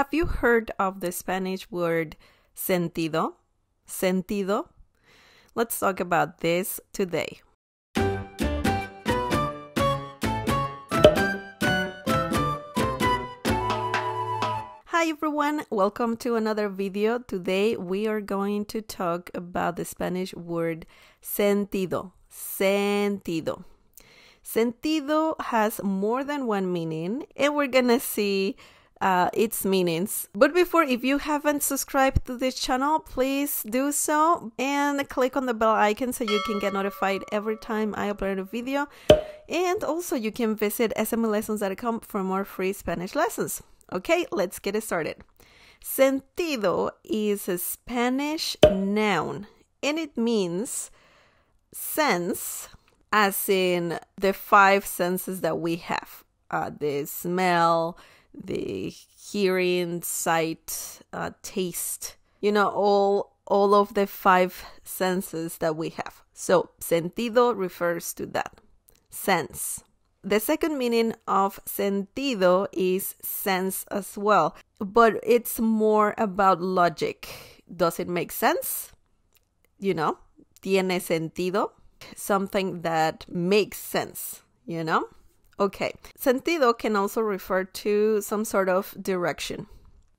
Have you heard of the Spanish word sentido? Sentido? Let's talk about this today. Hi everyone, welcome to another video. Today we are going to talk about the Spanish word sentido. Sentido. Sentido has more than one meaning, and we're gonna see uh, its meanings. But before, if you haven't subscribed to this channel, please do so and click on the bell icon so you can get notified every time I upload a video. And also you can visit smlessons.com for more free Spanish lessons. Okay, let's get it started. Sentido is a Spanish noun and it means sense as in the five senses that we have uh, the smell, the hearing, sight, uh, taste, you know, all all of the five senses that we have. So, sentido refers to that sense. The second meaning of sentido is sense as well, but it's more about logic. Does it make sense? You know, tiene sentido, something that makes sense, you know? Okay, sentido can also refer to some sort of direction.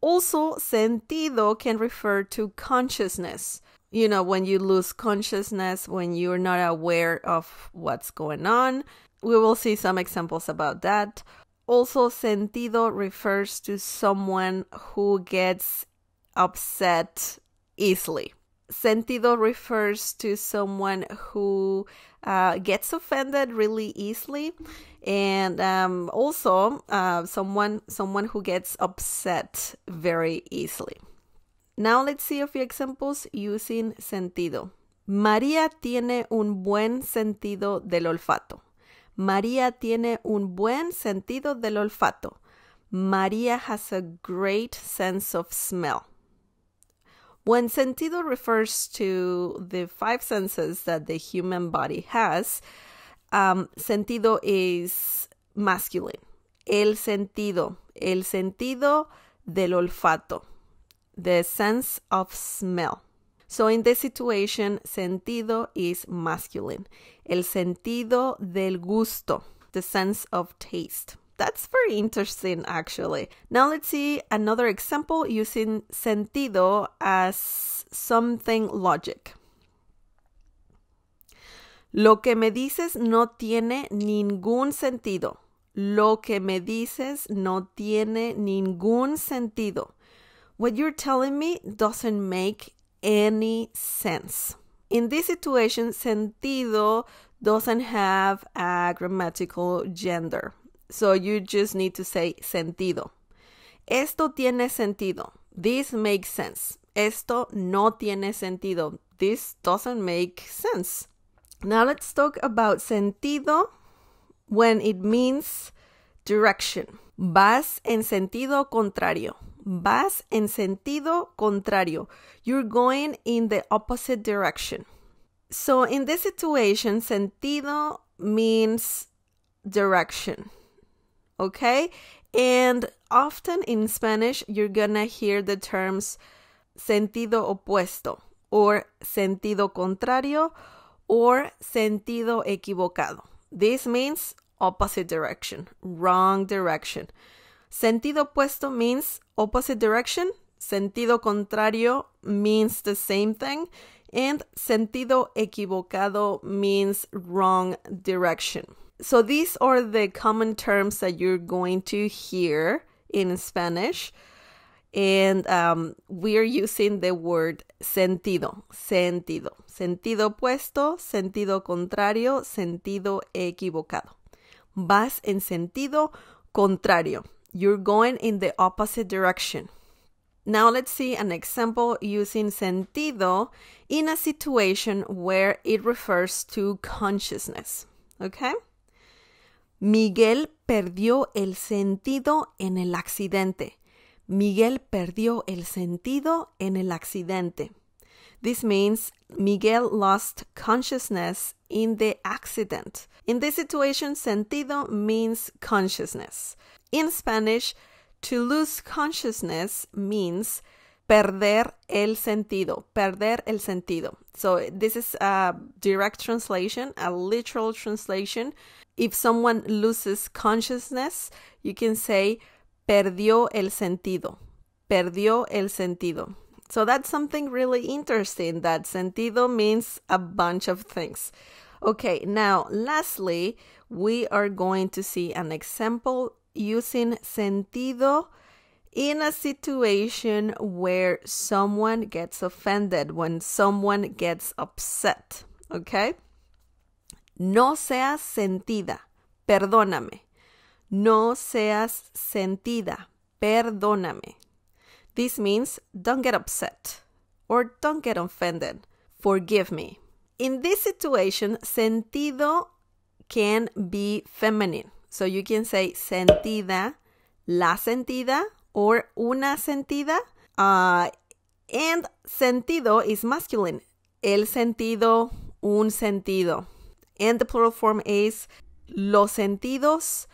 Also, sentido can refer to consciousness. You know, when you lose consciousness, when you're not aware of what's going on. We will see some examples about that. Also, sentido refers to someone who gets upset easily sentido refers to someone who uh, gets offended really easily and um, also uh, someone someone who gets upset very easily now let's see a few examples using sentido maría tiene un buen sentido del olfato maría tiene un buen sentido del olfato maría has a great sense of smell when sentido refers to the five senses that the human body has, um, sentido is masculine. El sentido, el sentido del olfato, the sense of smell. So in this situation, sentido is masculine. El sentido del gusto, the sense of taste. That's very interesting, actually. Now let's see another example using sentido as something logic. Lo que me dices no tiene ningún sentido. Lo que me dices no tiene ningún sentido. What you're telling me doesn't make any sense. In this situation, sentido doesn't have a grammatical gender. So you just need to say sentido. Esto tiene sentido. This makes sense. Esto no tiene sentido. This doesn't make sense. Now let's talk about sentido when it means direction. Vas en sentido contrario. Vas en sentido contrario. You're going in the opposite direction. So in this situation, sentido means direction okay? And often in Spanish, you're gonna hear the terms sentido opuesto or sentido contrario or sentido equivocado. This means opposite direction, wrong direction. Sentido opuesto means opposite direction. Sentido contrario means the same thing. And sentido equivocado means wrong direction so these are the common terms that you're going to hear in Spanish. And um, we're using the word sentido, sentido, sentido opuesto, sentido contrario, sentido equivocado. Vas en sentido contrario. You're going in the opposite direction. Now let's see an example using sentido in a situation where it refers to consciousness. Okay? Miguel perdió el sentido en el accidente. Miguel perdió el sentido en el accidente. This means Miguel lost consciousness in the accident. In this situation, sentido means consciousness. In Spanish, to lose consciousness means perder el sentido, perder el sentido. So this is a direct translation, a literal translation. If someone loses consciousness, you can say perdió el sentido, perdió el sentido. So that's something really interesting that sentido means a bunch of things. Okay, now lastly, we are going to see an example using sentido in a situation where someone gets offended, when someone gets upset, okay? No seas sentida, perdóname. No seas sentida, perdóname. This means don't get upset or don't get offended. Forgive me. In this situation, sentido can be feminine. So you can say sentida, la sentida, or una sentida. Ah, and sentido is masculine. El sentido, un sentido. And the plural form is los sentidos,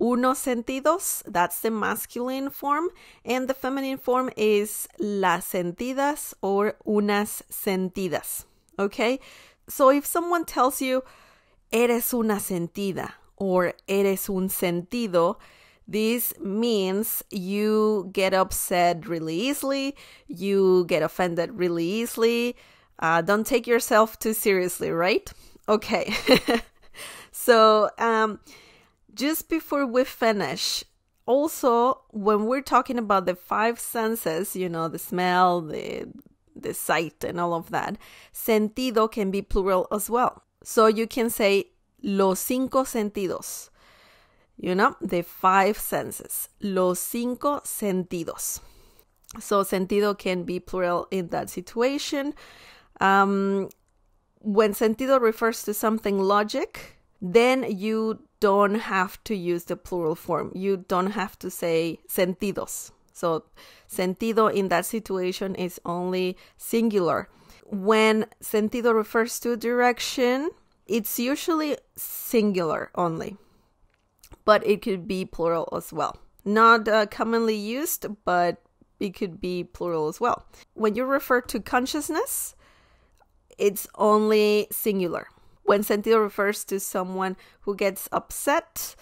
unos sentidos. That's the masculine form. And the feminine form is las sentidas or unas sentidas. Okay? So if someone tells you, eres una sentida or eres un sentido, This means you get upset really easily, you get offended really easily. Uh, don't take yourself too seriously, right? Okay. so, um, just before we finish, also when we're talking about the five senses, you know, the smell, the the sight, and all of that, sentido can be plural as well. So you can say los cinco sentidos you know, the five senses, los cinco sentidos. So sentido can be plural in that situation. Um, when sentido refers to something logic, then you don't have to use the plural form. You don't have to say sentidos. So sentido in that situation is only singular. When sentido refers to direction, it's usually singular only but it could be plural as well. Not uh, commonly used, but it could be plural as well. When you refer to consciousness, it's only singular. When sentido refers to someone who gets upset,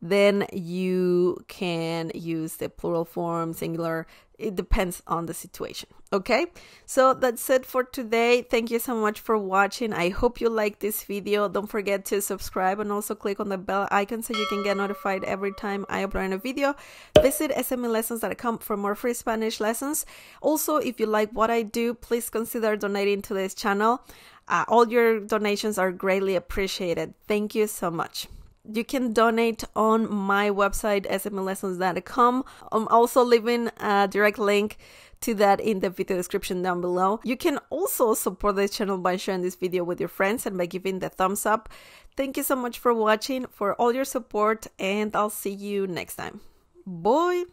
then you can use the plural form, singular. It depends on the situation. Okay, so that's it for today. Thank you so much for watching. I hope you like this video. Don't forget to subscribe and also click on the bell icon so you can get notified every time I upload a video. Visit smlessons.com for more free Spanish lessons. Also, if you like what I do, please consider donating to this channel. Uh, all your donations are greatly appreciated. Thank you so much you can donate on my website smlessons.com. I'm also leaving a direct link to that in the video description down below. You can also support this channel by sharing this video with your friends and by giving the thumbs up. Thank you so much for watching, for all your support, and I'll see you next time. Bye!